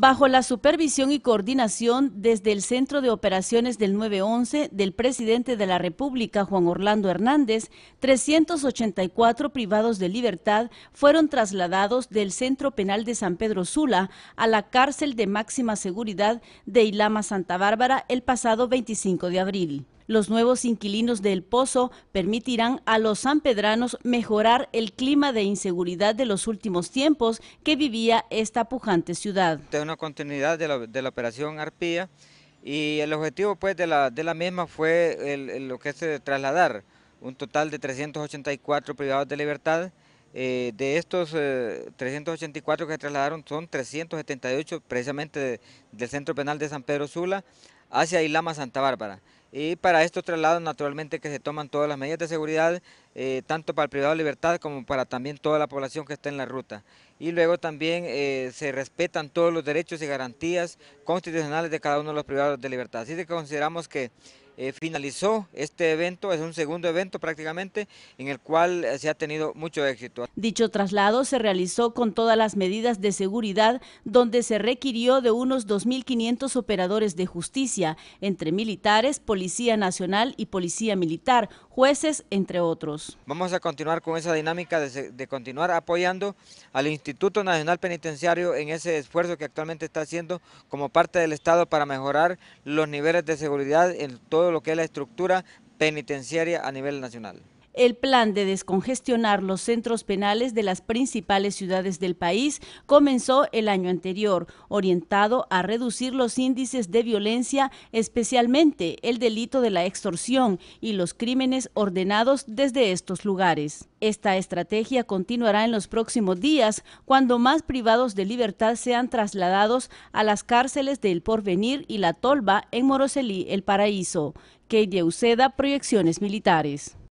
Bajo la supervisión y coordinación desde el Centro de Operaciones del 911 del presidente de la República, Juan Orlando Hernández, 384 privados de libertad fueron trasladados del Centro Penal de San Pedro Sula a la cárcel de máxima seguridad de Ilama Santa Bárbara el pasado 25 de abril. Los nuevos inquilinos del Pozo permitirán a los sanpedranos mejorar el clima de inseguridad de los últimos tiempos que vivía esta pujante ciudad. Es una continuidad de la, operación Arpía y el objetivo pues de la, misma fue lo que es eh, trasladar un total de 384 privados de libertad. Eh, de estos 384 eh, que se trasladaron son 378 precisamente del Centro Penal de San Pedro Sula hacia Ilama Santa Bárbara y para estos traslados naturalmente que se toman todas las medidas de seguridad, eh, tanto para el privado de libertad como para también toda la población que está en la ruta y luego también eh, se respetan todos los derechos y garantías constitucionales de cada uno de los privados de libertad. Así que consideramos que eh, finalizó este evento, es un segundo evento prácticamente, en el cual eh, se ha tenido mucho éxito. Dicho traslado se realizó con todas las medidas de seguridad, donde se requirió de unos 2.500 operadores de justicia, entre militares, Policía Nacional y Policía Militar, jueces, entre otros. Vamos a continuar con esa dinámica de continuar apoyando al Instituto Instituto Nacional Penitenciario en ese esfuerzo que actualmente está haciendo como parte del Estado para mejorar los niveles de seguridad en todo lo que es la estructura penitenciaria a nivel nacional el plan de descongestionar los centros penales de las principales ciudades del país comenzó el año anterior, orientado a reducir los índices de violencia, especialmente el delito de la extorsión y los crímenes ordenados desde estos lugares. Esta estrategia continuará en los próximos días, cuando más privados de libertad sean trasladados a las cárceles del Porvenir y La Tolva en Moroselí, El Paraíso. que Proyecciones Militares.